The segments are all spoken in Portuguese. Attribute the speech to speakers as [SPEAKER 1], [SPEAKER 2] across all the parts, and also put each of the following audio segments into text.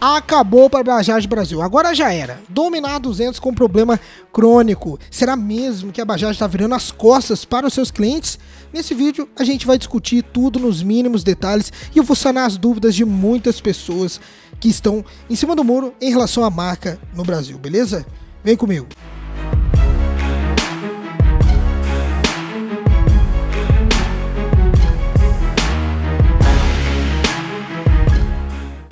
[SPEAKER 1] acabou para a Bajaj Brasil. Agora já era. Dominar a 200 com problema crônico. Será mesmo que a Bajaj está virando as costas para os seus clientes? Nesse vídeo a gente vai discutir tudo nos mínimos detalhes e eu vou sanar as dúvidas de muitas pessoas que estão em cima do muro em relação à marca no Brasil, beleza? Vem comigo.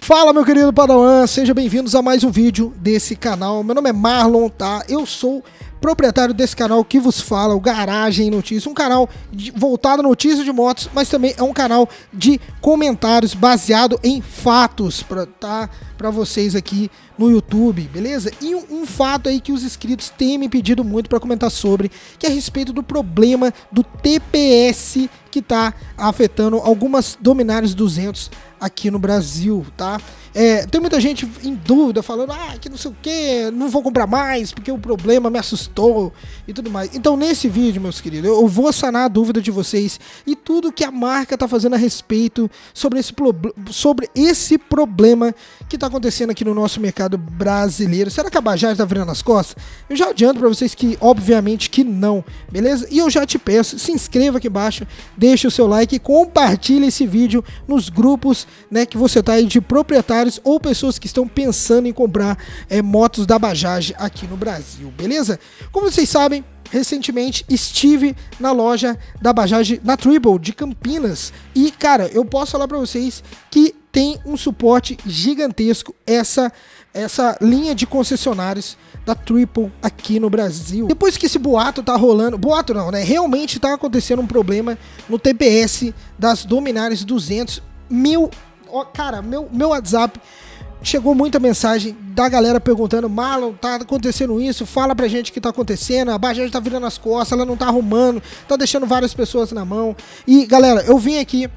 [SPEAKER 1] Fala, meu querido Padawan, sejam bem-vindos a mais um vídeo desse canal. Meu nome é Marlon, tá? Eu sou proprietário desse canal que vos fala, o Garagem Notícias, um canal de, voltado a notícias de motos, mas também é um canal de comentários baseado em fatos, pra, tá? Pra vocês aqui no YouTube, beleza? E um, um fato aí que os inscritos têm me pedido muito para comentar sobre, que é a respeito do problema do TPS que tá afetando algumas Dominares 200 aqui no Brasil, tá? É, tem muita gente em dúvida, falando, ah, que não sei o que, não vou comprar mais, porque o problema me assustou e tudo mais. Então, nesse vídeo, meus queridos, eu vou sanar a dúvida de vocês e tudo que a marca tá fazendo a respeito sobre esse, sobre esse problema que tá acontecendo aqui no nosso mercado brasileiro. Será que a Bajaj tá virando as costas? Eu já adianto para vocês que, obviamente, que não, beleza? E eu já te peço, se inscreva aqui embaixo, deixa o seu like e compartilha esse vídeo nos grupos né, que você está aí de proprietários ou pessoas que estão pensando em comprar é, motos da Bajaj aqui no Brasil, beleza? Como vocês sabem, recentemente estive na loja da Bajaj na Triple de Campinas e cara, eu posso falar para vocês que tem um suporte gigantesco essa essa linha de concessionários da Triple aqui no Brasil. Depois que esse boato tá rolando, boato não, né? Realmente tá acontecendo um problema no TPS das Dominares 200 mil. ó cara, meu, meu WhatsApp chegou muita mensagem da galera perguntando: Marlon, tá acontecendo isso? Fala pra gente o que tá acontecendo. A Bajaj tá virando as costas, ela não tá arrumando, tá deixando várias pessoas na mão. E galera, eu vim aqui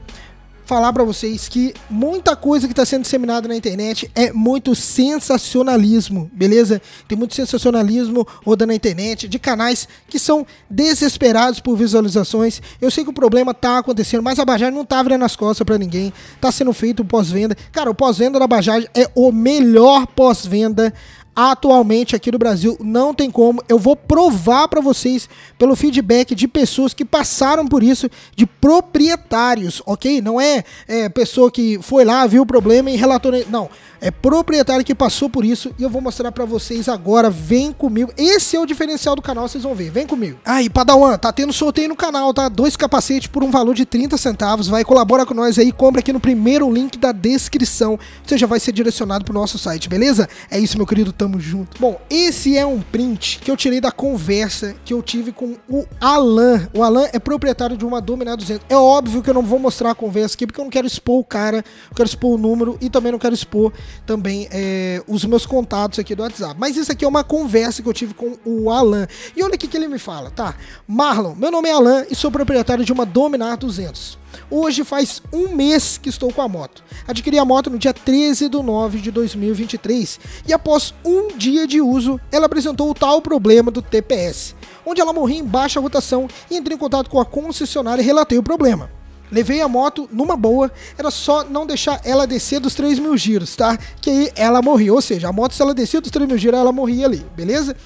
[SPEAKER 1] falar para vocês que muita coisa que está sendo disseminada na internet é muito sensacionalismo, beleza? Tem muito sensacionalismo rodando na internet de canais que são desesperados por visualizações. Eu sei que o problema tá acontecendo, mas a Bajaj não tá virando as costas para ninguém. Tá sendo feito o pós-venda. Cara, o pós-venda da Bajaj é o melhor pós-venda atualmente aqui no Brasil não tem como. Eu vou provar para vocês pelo feedback de pessoas que passaram por isso, de proprietários, ok? Não é, é pessoa que foi lá, viu o problema e relatou. Não, é proprietário que passou por isso e eu vou mostrar para vocês agora. Vem comigo. Esse é o diferencial do canal, vocês vão ver. Vem comigo. Aí, ah, Padawan, tá tendo sorteio no canal, tá? Dois capacetes por um valor de 30 centavos. Vai, colabora com nós aí, compra aqui no primeiro link da descrição. Você já vai ser direcionado pro nosso site, beleza? É isso, meu querido. Tamo Tamo junto. Bom, esse é um print que eu tirei da conversa que eu tive com o Alan. O Alan é proprietário de uma Dominar 200. É óbvio que eu não vou mostrar a conversa aqui porque eu não quero expor o cara, eu quero expor o número e também não quero expor também é, os meus contatos aqui do WhatsApp. Mas isso aqui é uma conversa que eu tive com o Alan. E olha o que ele me fala, tá? Marlon, meu nome é Alan e sou proprietário de uma Dominar 200. Hoje faz um mês que estou com a moto. Adquiri a moto no dia 13 de 9 de 2023 e após um dia de uso, ela apresentou o tal problema do TPS, onde ela morria em baixa rotação e entrei em contato com a concessionária e relatei o problema. Levei a moto numa boa, era só não deixar ela descer dos 3 mil giros, tá? Que aí ela morria. Ou seja, a moto, se ela descia dos 3 mil giros, ela morria ali, beleza?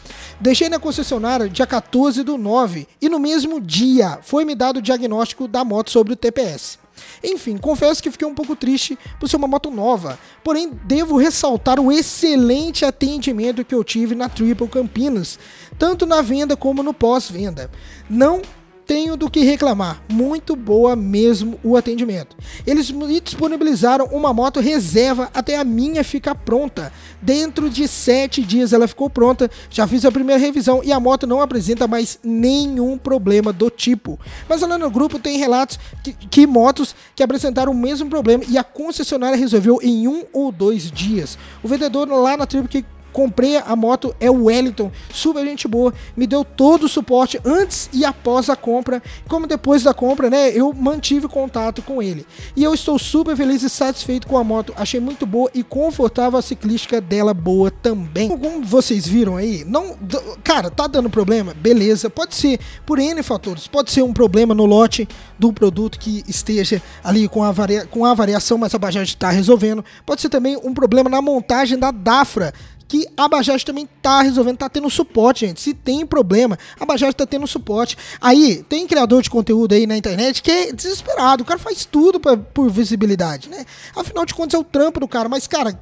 [SPEAKER 1] Deixei na concessionária dia 14 do 9 e no mesmo dia foi me dado o diagnóstico da moto sobre o TPS. Enfim, confesso que fiquei um pouco triste por ser uma moto nova, porém devo ressaltar o excelente atendimento que eu tive na Triple Campinas, tanto na venda como no pós-venda. Não tenho do que reclamar. Muito boa mesmo o atendimento. Eles me disponibilizaram uma moto reserva até a minha ficar pronta. Dentro de sete dias ela ficou pronta. Já fiz a primeira revisão e a moto não apresenta mais nenhum problema do tipo. Mas lá no grupo tem relatos que, que motos que apresentaram o mesmo problema e a concessionária resolveu em um ou dois dias. O vendedor lá na Trip que Comprei a moto, é o Wellington, super gente boa, me deu todo o suporte antes e após a compra, como depois da compra, né? Eu mantive contato com ele. E eu estou super feliz e satisfeito com a moto, achei muito boa e confortável a ciclística dela boa também. Como vocês viram aí, não, cara, tá dando problema? Beleza, pode ser por N fatores, pode ser um problema no lote do produto que esteja ali com a, varia, com a variação, mas a Bajaj está resolvendo. Pode ser também um problema na montagem da Dafra que a Bajaj também tá resolvendo, tá tendo suporte, gente. Se tem problema, a Bajaj tá tendo suporte. Aí, tem criador de conteúdo aí na internet que é desesperado, o cara faz tudo pra, por visibilidade, né? Afinal de contas, é o trampo do cara, mas, cara,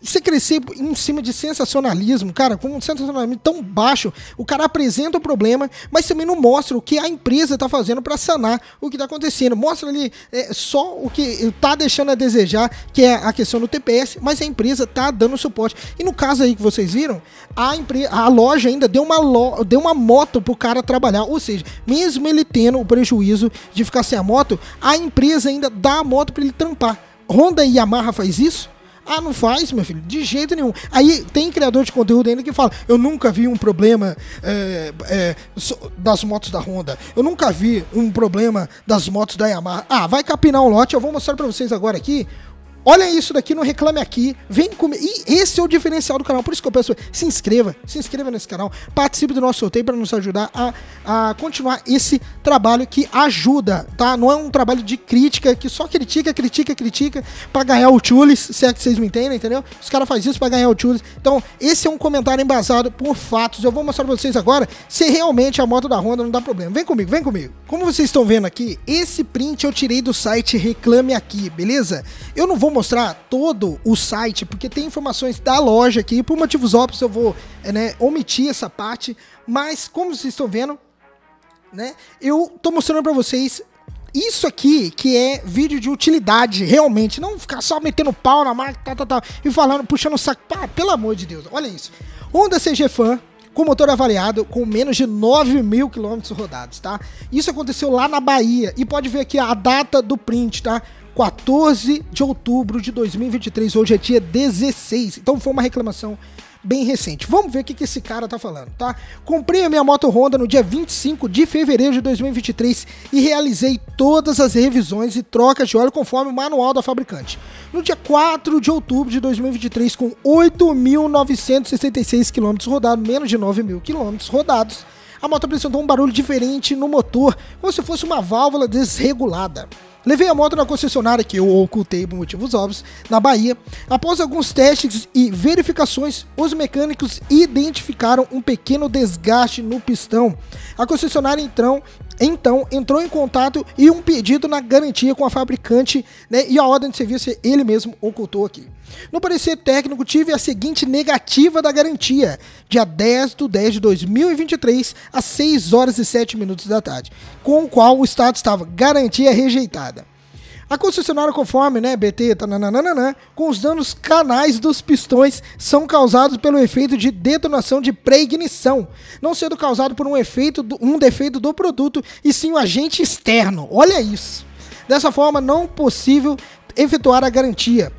[SPEAKER 1] você crescer em cima de sensacionalismo, cara, com um sensacionalismo tão baixo, o cara apresenta o problema, mas também não mostra o que a empresa está fazendo para sanar o que está acontecendo. Mostra ali é, só o que está deixando a desejar, que é a questão do TPS, mas a empresa está dando suporte. E no caso aí que vocês viram, a, empresa, a loja ainda deu uma, lo, deu uma moto pro cara trabalhar, ou seja, mesmo ele tendo o prejuízo de ficar sem a moto, a empresa ainda dá a moto para ele trampar. Honda e Yamaha faz isso? Ah, não faz, meu filho, de jeito nenhum. Aí tem criador de conteúdo ainda que fala: eu nunca vi um problema é, é, das motos da Honda, eu nunca vi um problema das motos da Yamaha. Ah, vai capinar um lote, eu vou mostrar para vocês agora aqui Olha isso daqui no Reclame Aqui. Vem comigo. E esse é o diferencial do canal. Por isso que eu peço, se inscreva, se inscreva nesse canal, participe do nosso sorteio para nos ajudar a, a continuar esse trabalho que ajuda, tá? Não é um trabalho de crítica que só critica, critica, critica para ganhar o Tulis, se é que vocês me entendem, entendeu? Os caras fazem isso para ganhar o Tulis. Então, esse é um comentário embasado por fatos. Eu vou mostrar para vocês agora se realmente a moto da Honda não dá problema. Vem comigo, vem comigo. Como vocês estão vendo aqui, esse print eu tirei do site Reclame Aqui, beleza? Eu não vou vou mostrar todo o site, porque tem informações da loja aqui. Por motivos óbvios, eu vou eh, né, omitir essa parte. Mas, como vocês estão vendo, né, eu tô mostrando para vocês isso aqui que é vídeo de utilidade, realmente. Não ficar só metendo pau na marca, tal, tá, tal, tá, tá, e falando, puxando o saco. Pá, pelo amor de Deus, olha isso. Honda CG Fan com motor avaliado com menos de 9 mil quilômetros rodados, tá? Isso aconteceu lá na Bahia e pode ver aqui a data do print, tá? 14 de outubro de 2023, hoje é dia 16. Então foi uma reclamação bem recente. Vamos ver o que, esse cara tá falando, tá? Comprei a minha moto Honda no dia 25 de fevereiro de 2023 e realizei todas as revisões e trocas de óleo conforme o manual da fabricante. No dia 4 de outubro de 2023, com 8.966 km rodados, menos de 9.000 km rodados, a moto apresentou um barulho diferente no motor, como se fosse uma válvula desregulada. Levei a moto na concessionária, que eu ocultei por motivos óbvios, na Bahia. Após alguns testes e verificações, os mecânicos identificaram um pequeno desgaste no pistão. A concessionária então então entrou em contato e um pedido na garantia com a fabricante né, e a ordem de serviço ele mesmo ocultou aqui. No parecer técnico, tive a seguinte negativa da garantia, dia 10 de 10 de 2023, às 6 horas e 7 minutos da tarde, com o qual o Estado estava garantia rejeitada. A concessionária, conforme, né, BT, tananana, com os danos canais dos pistões são causados pelo efeito de detonação de pré-ignição, não sendo causado por um efeito, do, um defeito do produto, e sim um agente externo. Olha isso. Dessa forma, não possível efetuar a garantia.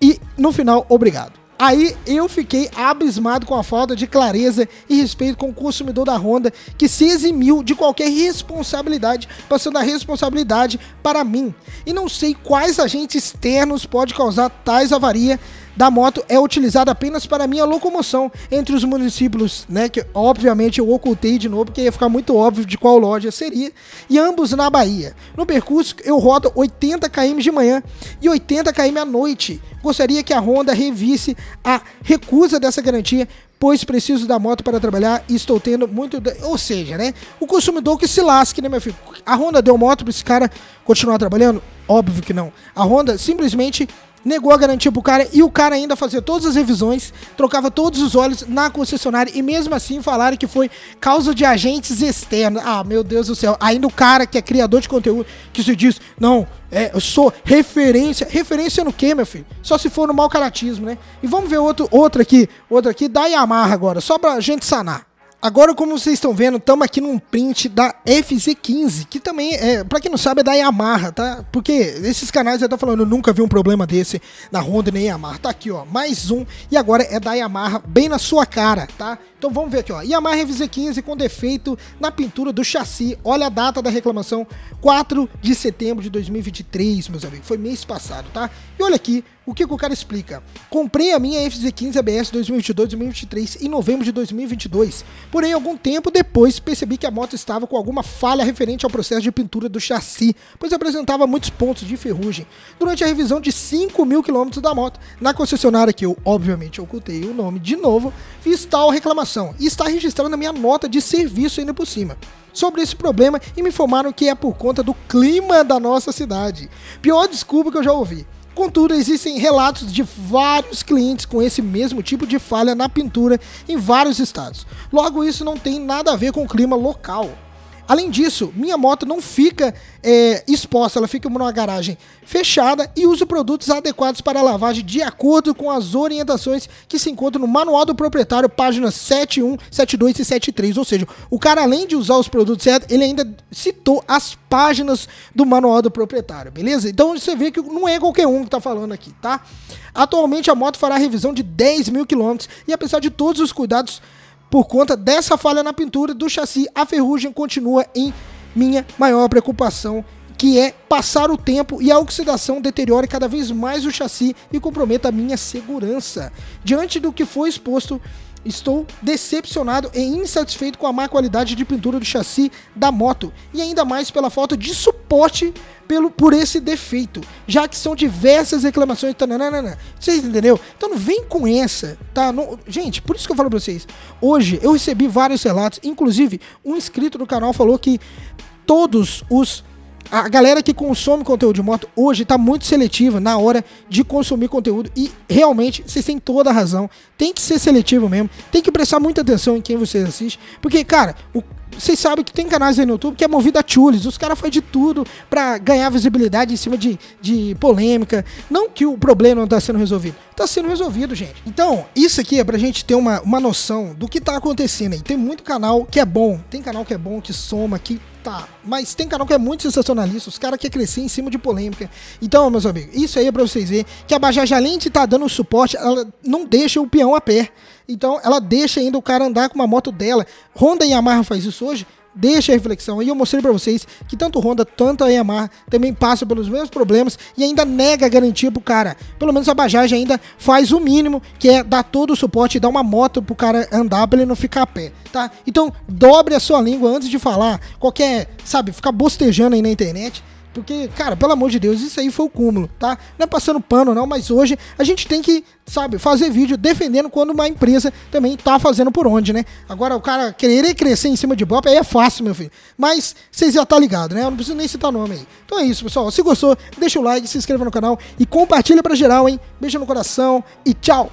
[SPEAKER 1] E no final, obrigado. Aí eu fiquei abismado com a falta de clareza e respeito com o consumidor da Honda, que se eximiu de qualquer responsabilidade, passando a responsabilidade para mim. E não sei quais agentes externos pode causar tais avarias da moto é utilizada apenas para minha locomoção entre os municípios, né? Que obviamente eu ocultei de novo, porque ia ficar muito óbvio de qual loja seria, e ambos na Bahia. No percurso, eu rodo 80 km de manhã e 80 km à noite. Gostaria que a Honda revisse a recusa dessa garantia pois preciso da moto para trabalhar e estou tendo muito. Ou seja, né? O consumidor que se lasque, né, meu filho? A Honda deu moto para esse cara continuar trabalhando? Óbvio que não. A Honda simplesmente negou a garantia pro cara e o cara ainda fazia todas as revisões, trocava todos os olhos na concessionária e mesmo assim falaram que foi causa de agentes externos. Ah, meu Deus do céu. Ainda o cara que é criador de conteúdo que se diz, não, é, eu sou referência. Referência no quê, meu filho? Só se for no mau caratismo, né? E vamos ver outro, outra aqui, outra aqui da Yamaha agora, só pra gente sanar. Agora, como vocês estão vendo, estamos aqui num print da FZ15, que também, é, para quem não sabe, é da Yamaha, tá? Porque esses canais já estão falando, eu nunca vi um problema desse na Honda nem Yamaha. Tá aqui, ó, mais um, e agora é da Yamaha, bem na sua cara, tá? Então vamos ver aqui, ó, Yamaha FZ15 com defeito na pintura do chassi. Olha a data da reclamação, 4 de setembro de 2023, meus amigos, foi mês passado, tá? E olha aqui, o que, que o cara explica? Comprei a minha FZ15 ABS 2022-2023 em novembro de 2022, porém algum tempo depois percebi que a moto estava com alguma falha referente ao processo de pintura do chassi, pois apresentava muitos pontos de ferrugem. Durante a revisão de 5 mil quilômetros da moto, na concessionária que eu obviamente ocultei o nome de novo, fiz tal reclamação e está registrando a minha nota de serviço ainda por cima sobre esse problema e me informaram que é por conta do clima da nossa cidade. Pior desculpa que eu já ouvi. Contudo, existem relatos de vários clientes com esse mesmo tipo de falha na pintura em vários estados. Logo, isso não tem nada a ver com o clima local. Além disso, minha moto não fica é, exposta, ela fica numa garagem fechada e uso produtos adequados para lavagem de acordo com as orientações que se encontram no manual do proprietário, páginas 71, 72 e 73. Ou seja, o cara, além de usar os produtos certos, ele ainda citou as páginas do manual do proprietário, beleza? Então você vê que não é qualquer um que está falando aqui, tá? Atualmente a moto fará revisão de 10 mil quilômetros e apesar de todos os cuidados por conta dessa falha na pintura do chassi. A ferrugem continua em minha maior preocupação, que é passar o tempo e a oxidação deteriore cada vez mais o chassi e comprometa a minha segurança. Diante do que foi exposto, Estou decepcionado e insatisfeito com a má qualidade de pintura do chassi da moto e ainda mais pela falta de suporte pelo, por esse defeito, já que são diversas reclamações. Tananana. Tá, vocês entenderam? Então não vem com essa, tá? Não, gente, por isso que eu falo pra vocês. Hoje eu recebi vários relatos, inclusive um inscrito do canal falou que todos os a galera que consome conteúdo de moto hoje está muito seletiva na hora de consumir conteúdo e realmente vocês têm toda a razão. Tem que ser seletivo mesmo, tem que prestar muita atenção em quem vocês assistem, porque, cara, vocês sabem que tem canais aí no YouTube que é movido a tules. Os caras fazem de tudo para ganhar visibilidade em cima de, de polêmica. Não que o problema não tá sendo resolvido. Tá sendo resolvido, gente. Então, isso aqui é pra gente ter uma, uma noção do que tá acontecendo aí. Tem muito canal que é bom. Tem canal que é bom, que soma, que Tá, mas tem canal que é muito sensacionalista, os caras que crescer em cima de polêmica. Então, meus amigos, isso aí é pra vocês verem que a Bajaj, além de tá dando suporte, ela não deixa o peão a pé. Então, ela deixa ainda o cara andar com uma moto dela. Honda e Yamaha faz isso hoje deixa a reflexão. E eu mostrei para vocês que tanto Honda, tanto a Yamaha também passam pelos mesmos problemas e ainda nega a garantia pro cara. Pelo menos a Bajaj ainda faz o mínimo, que é dar todo o suporte e dar uma moto pro cara andar pra ele não ficar a pé, tá? Então, dobre a sua língua antes de falar qualquer, sabe, ficar bostejando aí na internet porque, cara, pelo amor de Deus, isso aí foi o cúmulo, tá? Não é passando pano, não, mas hoje a gente tem que, sabe, fazer vídeo defendendo quando uma empresa também tá fazendo por onde, né? Agora, o cara querer crescer em cima de Bop aí é fácil, meu filho. Mas vocês já tá ligado, né? Eu não preciso nem citar nome aí. Então é isso, pessoal. Se gostou, deixa o like, se inscreva no canal e compartilha pra geral, hein? Beijo no coração e tchau!